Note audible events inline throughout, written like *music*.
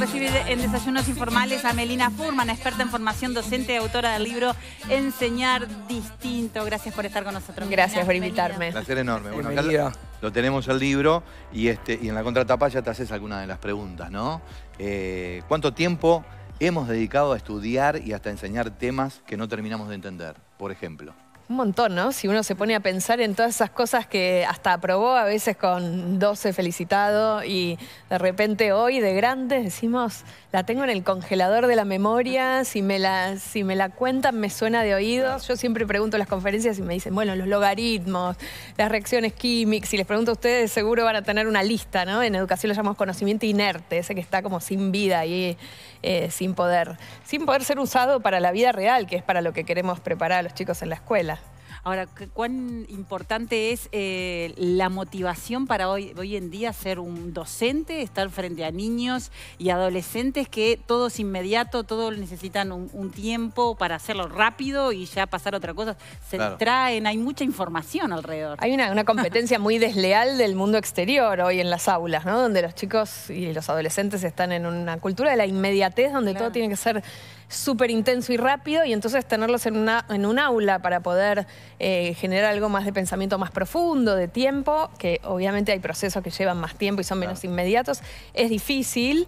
recibe en Desayunos Informales a Melina Furman, experta en formación docente y autora del libro Enseñar Distinto. Gracias por estar con nosotros. Gracias por invitarme. Un placer enorme. Bueno, acá lo, tenemos el libro y, este, y en la contratapa ya te haces alguna de las preguntas, ¿no? Eh, ¿Cuánto tiempo hemos dedicado a estudiar y hasta enseñar temas que no terminamos de entender, por ejemplo? Un montón, ¿no? Si uno se pone a pensar en todas esas cosas que hasta aprobó a veces con 12 felicitado y de repente hoy de grandes decimos, la tengo en el congelador de la memoria, si me la, si me la cuentan me suena de oídos. Yo siempre pregunto en las conferencias y me dicen, bueno, los logaritmos, las reacciones químicas, si les pregunto a ustedes seguro van a tener una lista, ¿no? En educación lo llamamos conocimiento inerte, ese que está como sin vida y eh, sin poder, sin poder ser usado para la vida real, que es para lo que queremos preparar a los chicos en la escuela. Ahora, ¿cuán importante es eh, la motivación para hoy, hoy en día ser un docente, estar frente a niños y adolescentes que todos inmediato, todos necesitan un, tiempo para hacerlo rápido y ya pasar otra cosa? Se traen, hay mucha información alrededor. Hay una, competencia muy desleal del mundo exterior hoy en las aulas, ¿no? Donde los chicos y los adolescentes están en una cultura de la inmediatez, donde todo tiene que ser súper intenso y rápido y entonces tenerlos en, una, en un aula para poder eh, generar algo más de pensamiento más profundo, de tiempo, que obviamente hay procesos que llevan más tiempo y son menos inmediatos, es difícil.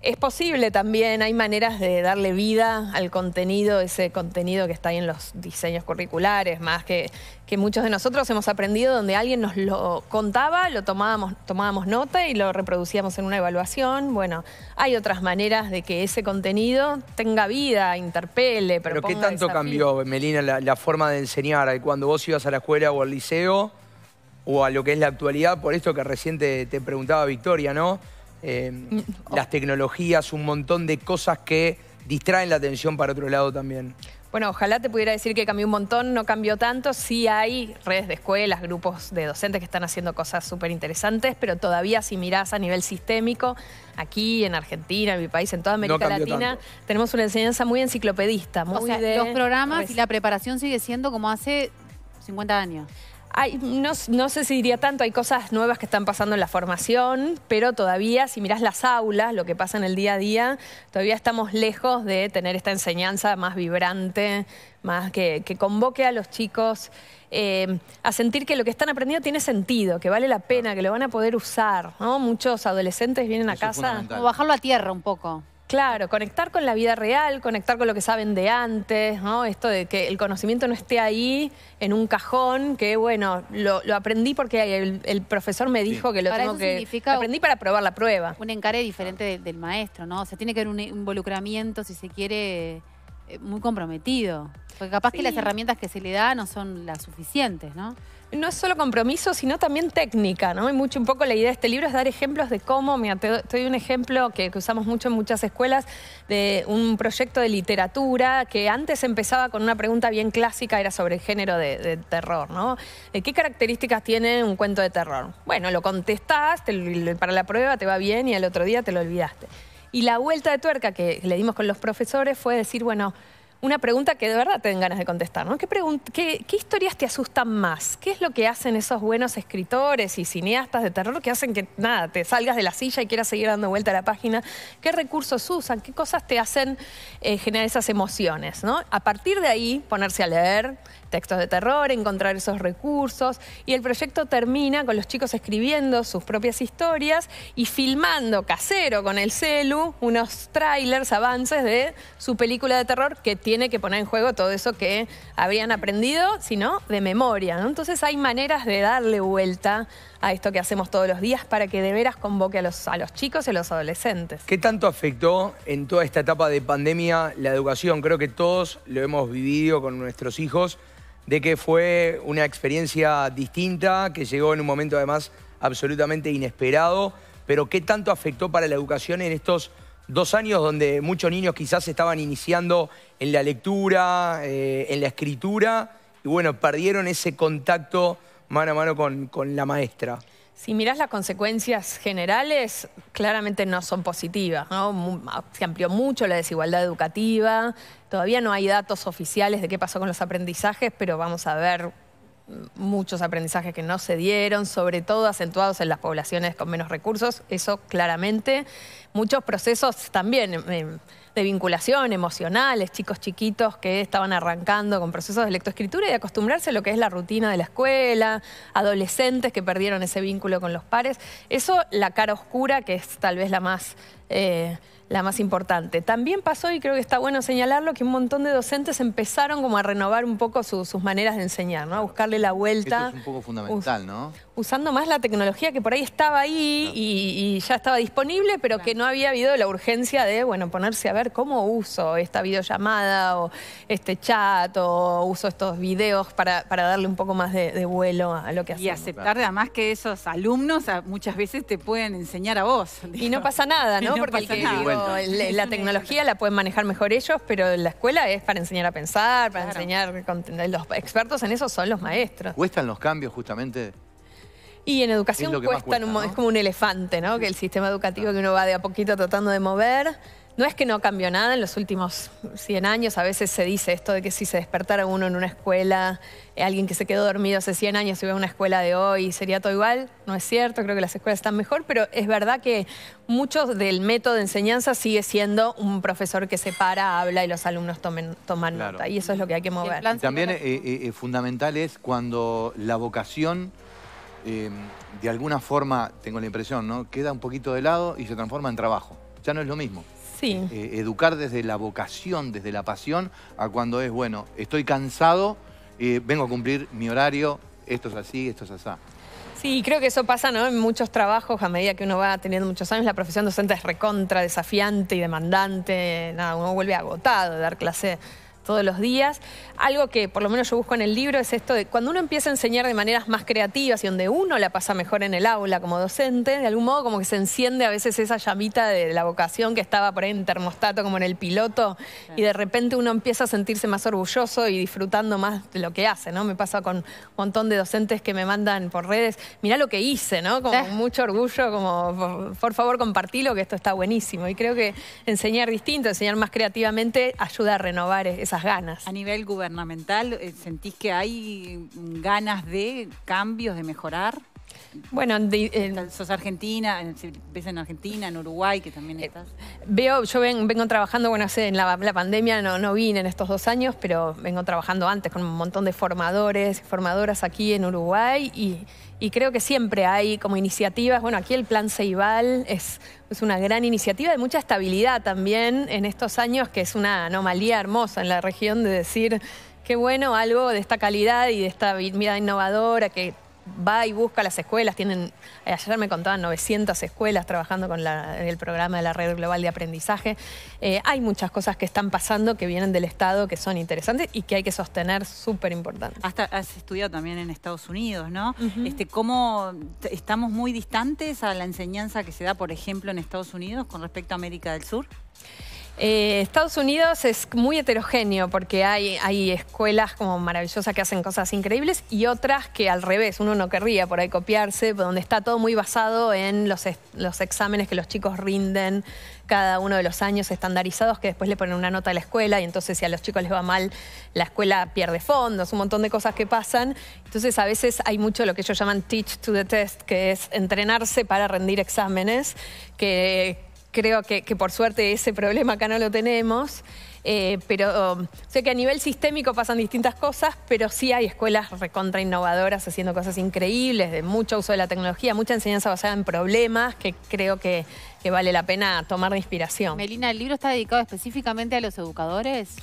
Es posible también, hay maneras de darle vida al contenido, ese contenido que está ahí en los diseños curriculares, más que, que muchos de nosotros hemos aprendido donde alguien nos lo contaba, lo tomábamos, tomábamos nota y lo reproducíamos en una evaluación. Bueno, hay otras maneras de que ese contenido tenga vida, interpele, proponga Pero ¿qué tanto cambió, Melina, la, forma de enseñar? Cuando vos ibas a la escuela o al liceo, o a lo que es la actualidad, por esto que recién te preguntaba Victoria, ¿no?, Em, mm, las tecnologías, un montón de cosas que distraen la atención para otro lado también. Bueno, ojalá te pudiera decir que cambió un montón, no cambió tanto. Sí hay redes de escuelas, grupos de docentes que están haciendo cosas súper interesantes, pero todavía si mirás a nivel sistémico, aquí en Argentina, en mi país, en toda América Latina, tenemos una enseñanza muy enciclopedista. Muy o sea, de... los programas y la preparación sigue siendo como hace 50 años no, sé si diría tanto, hay cosas nuevas que están pasando en la formación, pero todavía, si mirás las aulas, lo que pasa en el día a día, todavía estamos lejos de tener esta enseñanza más vibrante, más que, convoque a los chicos eh, a sentir que lo que están aprendiendo tiene sentido, que vale la pena, que lo van a poder usar. ¿no? Muchos adolescentes vienen a casa. bajarlo a tierra un poco. Claro, conectar con la vida real, conectar con lo que saben de antes, ¿no? Esto de que el conocimiento no esté ahí en un cajón, que bueno, lo, aprendí porque el, profesor me dijo que lo tengo que. Significa aprendí para probar la prueba. Un encare diferente del maestro, ¿no? O sea, tiene que haber un involucramiento, si se quiere, eh, muy comprometido. Porque capaz que las herramientas que se le da no son las suficientes, ¿no? no es solo compromiso, sino también técnica, ¿no? Y mucho un poco la idea de este libro es dar ejemplos de cómo, mira, te doy un ejemplo que, usamos mucho en muchas escuelas, de un proyecto de literatura que antes empezaba con una pregunta bien clásica, era sobre el género de, terror, ¿no? Eh, ¿Qué características tiene un cuento de terror? Bueno, lo contestás, para la prueba te va bien y al otro día te lo olvidaste. Y la vuelta de tuerca que le dimos con los profesores fue decir, bueno, una pregunta que de verdad te den ganas de contestar, ¿no? ¿Qué, qué, historias te asustan más? ¿Qué es lo que hacen esos buenos escritores y cineastas de terror que hacen que, nada, te salgas de la silla y quieras seguir dando vuelta a la página? ¿Qué recursos usan? ¿Qué cosas te hacen eh, generar esas emociones, ¿no? A partir de ahí, ponerse a leer, textos de terror, encontrar esos recursos. Y el proyecto termina con los chicos escribiendo sus propias historias y filmando casero con el celu unos trailers, avances de su película de terror que tiene que poner en juego todo eso que habrían aprendido, sino de memoria. Entonces hay maneras de darle vuelta a esto que hacemos todos los días para que de veras convoque a los, a los chicos y a los adolescentes. ¿Qué tanto afectó en toda esta etapa de pandemia la educación? Creo que todos lo hemos vivido con nuestros hijos de que fue una experiencia distinta, que llegó en un momento además absolutamente inesperado, pero ¿qué tanto afectó para la educación en estos dos años donde muchos niños quizás estaban iniciando en la lectura, eh, en la escritura, y bueno, perdieron ese contacto mano a mano con la maestra? Si mirás las consecuencias generales, claramente no son positivas. Se amplió mucho la desigualdad educativa, todavía no hay datos oficiales de qué pasó con los aprendizajes, pero vamos a ver muchos aprendizajes que no se dieron, sobre todo acentuados en las poblaciones con menos recursos, eso claramente. Muchos procesos también. Em, de vinculación emocionales, chicos chiquitos que estaban arrancando con procesos de lectoescritura y acostumbrarse a lo que es la rutina de la escuela, adolescentes que perdieron ese vínculo con los pares. Eso, la cara oscura, que es tal vez la más... Eh, la más importante. También pasó, y creo que está bueno señalarlo, que un montón de docentes empezaron como a renovar un poco sus maneras de enseñar, ¿no? A buscarle la vuelta. es un poco fundamental, ¿no? Usando más la tecnología que por ahí estaba ahí y, ya estaba disponible, pero que no había habido la urgencia de, bueno, ponerse a ver cómo uso esta videollamada o este chat o uso estos videos para, darle un poco más de, vuelo a lo que hacía Y aceptar además que esos alumnos muchas veces te pueden enseñar a vos. Y no pasa nada, ¿no? *laughs* Porque la, tecnología la pueden manejar mejor ellos, pero la escuela es para enseñar a pensar, para enseñar... Los expertos en eso son los maestros. ¿Cuestan los cambios justamente? Y en educación cuesta, es como un elefante, ¿no? Que el sistema educativo que uno va de a poquito tratando de mover... No es que no cambió nada en los últimos 100 años, a veces se dice esto de que si se despertara uno en una escuela, eh, alguien que se quedó dormido hace 100 años y a una escuela de hoy, sería todo igual. No es cierto, creo que las escuelas están mejor, pero es verdad que mucho del método de enseñanza sigue siendo un profesor que se para, habla y los alumnos toman nota. Y eso es lo que hay que mover. también eh, eh, fundamental es cuando la vocación... de alguna forma, tengo la impresión, ¿no? Queda un poquito de lado y se transforma en trabajo. Ya no es lo mismo. Eh, educar desde la vocación, desde la pasión, a cuando es, bueno, estoy cansado, eh, vengo a cumplir mi horario, esto es así, esto es así. Sí, creo que eso pasa ¿no? en muchos trabajos a medida que uno va teniendo muchos años. La profesión docente es recontra, desafiante y demandante. Nada, uno vuelve agotado de dar clase todos los días. Algo que por lo menos yo busco en el libro es esto de cuando uno empieza a enseñar de maneras más creativas y donde uno la pasa mejor en el aula como docente, de algún modo como que se enciende a veces esa llamita de la vocación que estaba por ahí en termostato como en el piloto y de repente uno empieza a sentirse más orgulloso y disfrutando más de lo que hace, ¿no? Me pasa con un montón de docentes que me mandan por redes, mirá lo que hice, ¿no? Como eh. mucho orgullo, como por favor compartilo que esto está buenísimo y creo que enseñar distinto, enseñar más creativamente ayuda a renovar e-, esas ganas. A nivel gubernamental, eh, ¿sentís que hay mm, ganas de cambios, de mejorar? Bueno, sos argentina, ves en Argentina, en Uruguay, que también eh, estás. veo, yo vengo trabajando, bueno, hace en la, pandemia no, vine en estos dos años, pero vengo trabajando antes con un montón de formadores, y formadoras aquí en Uruguay y, creo que siempre hay como iniciativas. Bueno, aquí el Plan Ceibal es, una gran iniciativa de mucha estabilidad también en estos años, que es una anomalía hermosa en la región de decir, qué bueno, algo de esta calidad y de esta mirada innovadora que va y busca las escuelas, tienen, eh, ayer me contaban 900 escuelas trabajando con el programa de la Red Global de Aprendizaje. Eh, hay muchas cosas que están pasando, que vienen del Estado, que son interesantes y que hay que sostener, súper importante. Hasta has estudiado también en Estados Unidos, ¿no? Este, ¿Cómo estamos muy distantes a la enseñanza que se da, por ejemplo, en Estados Unidos con respecto a América del Sur? Eh, Estados Unidos es muy heterogéneo porque hay, hay escuelas como maravillosas que hacen cosas increíbles y otras que al revés, uno no querría por ahí copiarse, donde está todo muy basado en los, los exámenes que los chicos rinden cada uno de los años estandarizados que después le ponen una nota a la escuela y entonces si a los chicos les va mal, la escuela pierde fondos, un montón de cosas que pasan. Entonces a veces hay mucho lo que ellos llaman teach to the test, que es entrenarse para rendir exámenes, que creo que, por suerte ese problema acá no lo tenemos. Eh, pero sé que a nivel sistémico pasan distintas cosas, pero sí hay escuelas recontra innovadoras haciendo cosas increíbles, de mucho uso de la tecnología, mucha enseñanza basada en problemas, que creo que, que vale la pena tomar de inspiración. Melina, ¿el libro está dedicado específicamente a los educadores?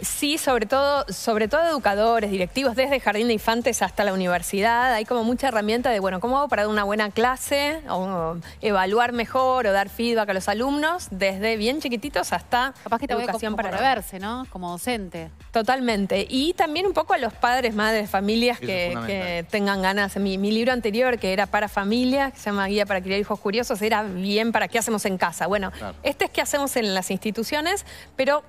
Sí, sobre todo, sobre todo educadores, directivos, desde jardín de infantes hasta la universidad. Hay como mucha herramienta de, bueno, ¿cómo hago para dar una buena clase? O evaluar mejor o dar feedback a los alumnos, desde bien chiquititos hasta Capaz que te educación para verse, ¿no? Como docente. Totalmente. Y también un poco a los padres, madres, familias que, tengan ganas. Mi, libro anterior, que era para familias, que se llama Guía para criar hijos curiosos, era bien para qué hacemos en casa. Bueno, este es qué hacemos en las instituciones, pero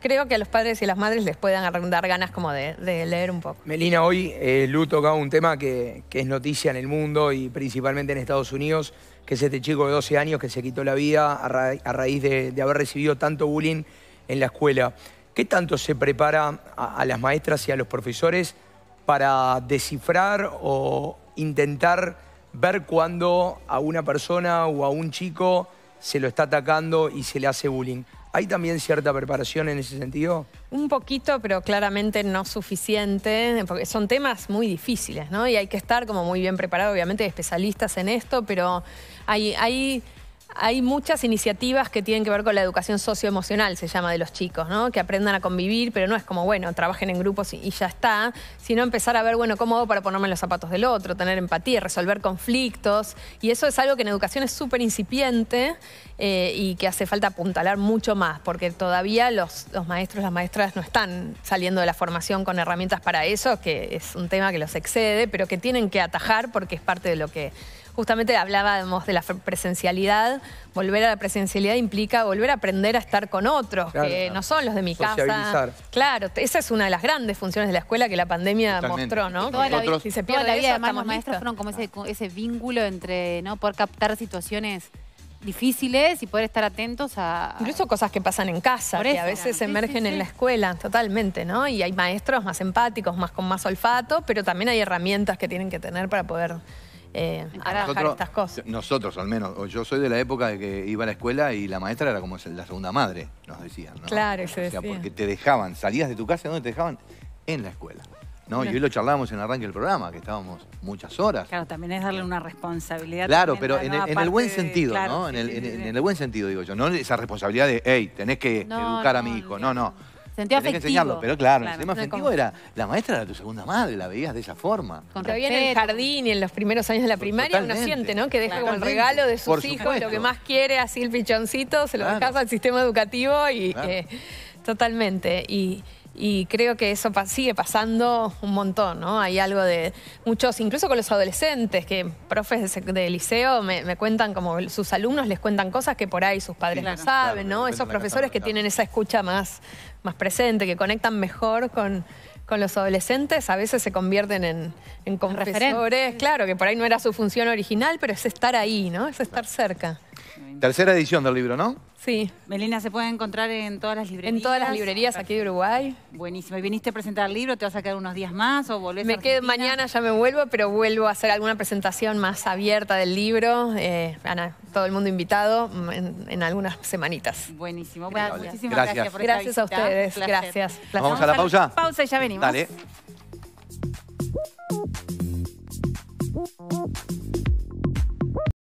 creo que a los padres y las madres les puedan dar ganas como de, leer un poco. Melina, hoy eh, Lu tocaba un tema que, es noticia en el mundo y principalmente en Estados Unidos, que es este chico de 12 años que se quitó la vida a, raíz de, haber recibido tanto bullying en la escuela. ¿Qué tanto se prepara a las maestras y a los profesores para descifrar o intentar ver cuando a una persona o a un chico se lo está atacando y se le hace bullying? ¿Hay también cierta preparación en ese sentido? Un poquito, pero claramente no suficiente, porque son temas muy difíciles, ¿no? Y hay que estar como muy bien preparado, obviamente, especialistas en esto, pero hay, hay hay muchas iniciativas que tienen que ver con la educación socioemocional, se llama, de los chicos, ¿no? Que aprendan a convivir, pero no es como, bueno, trabajen en grupos y, ya está, sino empezar a ver, bueno, cómo hago para ponerme en los zapatos del otro, tener empatía, resolver conflictos. Y eso es algo que en educación es súper incipiente eh, y que hace falta apuntalar mucho más, porque todavía los, los maestros, las maestras no están saliendo de la formación con herramientas para eso, que es un tema que los excede, pero que tienen que atajar porque es parte de lo que justamente hablábamos de la presencialidad. Volver a la presencialidad implica volver a aprender a estar con otros, que no son los de mi casa. Claro, esa es una de las grandes funciones de la escuela que la pandemia mostró, ¿no? Toda la si se los maestros fueron como ah. ese, vínculo entre no poder captar situaciones difíciles y poder estar atentos a... Incluso cosas que pasan en casa, que a veces emergen en la escuela, totalmente, ¿no? Y hay maestros más empáticos, más con más olfato, pero también hay herramientas que tienen que tener para poder eh, nosotros, estas cosas. Nosotros, al menos. Yo soy de la época de que iba a la escuela y la maestra era como la segunda madre, nos decían. ¿no? Claro, eso O porque te dejaban, salías de tu casa, ¿dónde te dejaban? En la escuela. ¿no? yo Y hoy lo charlábamos en el arranque del programa, que estábamos muchas horas. Claro, también es darle una responsabilidad. Claro, pero en, el, en el, buen sentido, ¿no? en, el, buen sentido, digo yo. No esa responsabilidad de, hey, tenés que educar a mi hijo. No, no. Sentía enseñarlo, pero claro, el sistema era, la maestra era tu segunda madre, la veías de esa forma. Cuando viene en el jardín y en los primeros años de la primaria uno siente, ¿no? Que deja como el regalo de sus hijos, lo que más quiere, así el pichoncito, se lo claro. al sistema educativo y... Eh, totalmente. Y, y creo que eso sigue pasando un montón, ¿no? Hay algo de muchos, incluso con los adolescentes, que profes de, de liceo me, cuentan como sus alumnos les cuentan cosas que por ahí sus padres no saben, ¿no? Esos profesores que tienen esa escucha más, más presente, que conectan mejor con, los adolescentes a veces se convierten en, en confesores, claro, que por ahí no era su función original, pero es estar ahí, ¿no? Es estar cerca. Tercera edición del libro, ¿no? Sí. Melina, ¿se puede encontrar en todas las librerías? En todas las librerías aquí de Uruguay. Buenísimo. ¿Y viniste a presentar el libro? ¿Te vas a quedar unos días más o volvés Me quedo mañana, ya me vuelvo, pero vuelvo a hacer alguna presentación más abierta del libro. Eh, todo el mundo invitado mm, en, algunas semanitas. Buenísimo. muchísimas gracias, gracias por a ustedes. Gracias. vamos, a la pausa? pausa y ya venimos. Dale.